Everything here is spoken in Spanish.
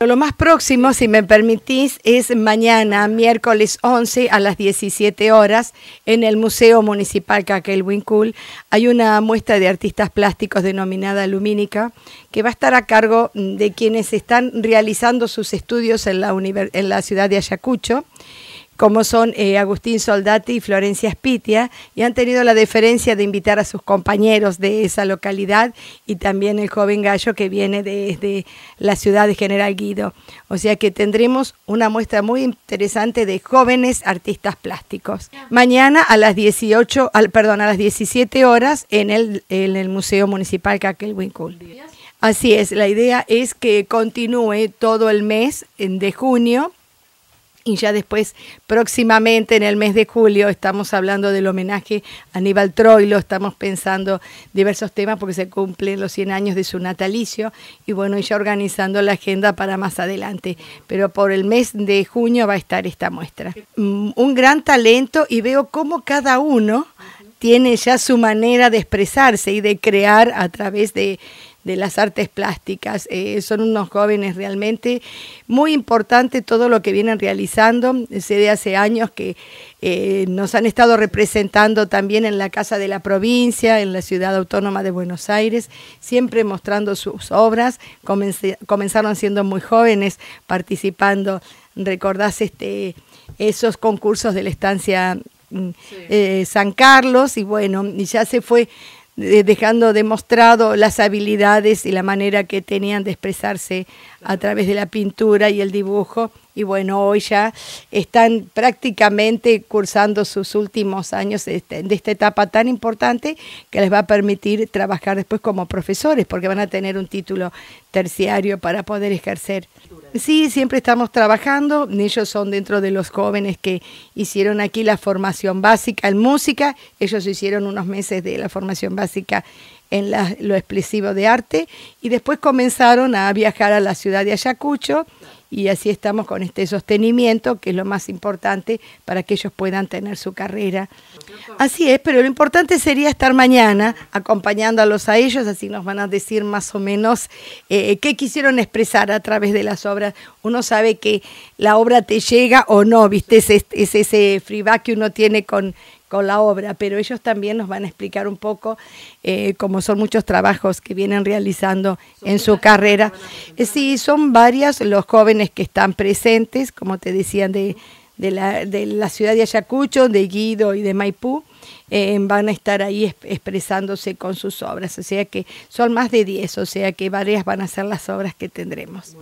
Lo más próximo, si me permitís, es mañana, miércoles 11 a las 17 horas, en el Museo Municipal Caquel Hay una muestra de artistas plásticos denominada Lumínica, que va a estar a cargo de quienes están realizando sus estudios en la, en la ciudad de Ayacucho como son eh, Agustín Soldati y Florencia Spitia, y han tenido la deferencia de invitar a sus compañeros de esa localidad y también el joven gallo que viene desde la ciudad de General Guido. O sea que tendremos una muestra muy interesante de jóvenes artistas plásticos. Mañana a las 18, al, perdón, a las 17 horas en el, en el Museo Municipal Wincul Así es, la idea es que continúe todo el mes de junio y ya después, próximamente en el mes de julio, estamos hablando del homenaje a Aníbal Troilo, estamos pensando diversos temas porque se cumplen los 100 años de su natalicio y bueno, ya organizando la agenda para más adelante. Pero por el mes de junio va a estar esta muestra. Mm, un gran talento y veo cómo cada uno tiene ya su manera de expresarse y de crear a través de de las artes plásticas. Eh, son unos jóvenes realmente muy importante todo lo que vienen realizando. Sé de hace años que eh, nos han estado representando también en la Casa de la Provincia, en la Ciudad Autónoma de Buenos Aires, siempre mostrando sus obras. comenzaron siendo muy jóvenes participando. Recordás este, esos concursos de la estancia mm, eh, San Carlos y bueno, y ya se fue dejando demostrado las habilidades y la manera que tenían de expresarse a través de la pintura y el dibujo y bueno, hoy ya están prácticamente cursando sus últimos años este, de, esta etapa tan importante que les va a permitir trabajar después como profesores, porque van a tener un título terciario para poder ejercer. Sí, siempre estamos trabajando. Ellos son dentro de los jóvenes que hicieron aquí la formación básica en música. Ellos hicieron unos meses de la formación básica en lo expresivo de arte y después comenzaron a viajar a la ciudad de Ayacucho y así estamos con este sostenimiento que es lo más importante para que ellos puedan tener su carrera. Así es, pero lo importante sería estar mañana acompañándolos a ellos, así nos van a decir más o menos eh, qué quisieron expresar a través de las obras. Uno sabe que la obra te llega o no, viste, es, ese back que uno tiene con con la obra, pero ellos también nos van a explicar un poco eh, como son muchos trabajos que vienen realizando en su carrera. Eh, sí, son varias los jóvenes que están presentes, como te decían, de, de, la, de la, ciudad de Ayacucho, de Guido y de Maipú, eh, van a estar ahí expresándose con sus obras, o sea que son más de 10, o sea que varias van a ser las obras que tendremos.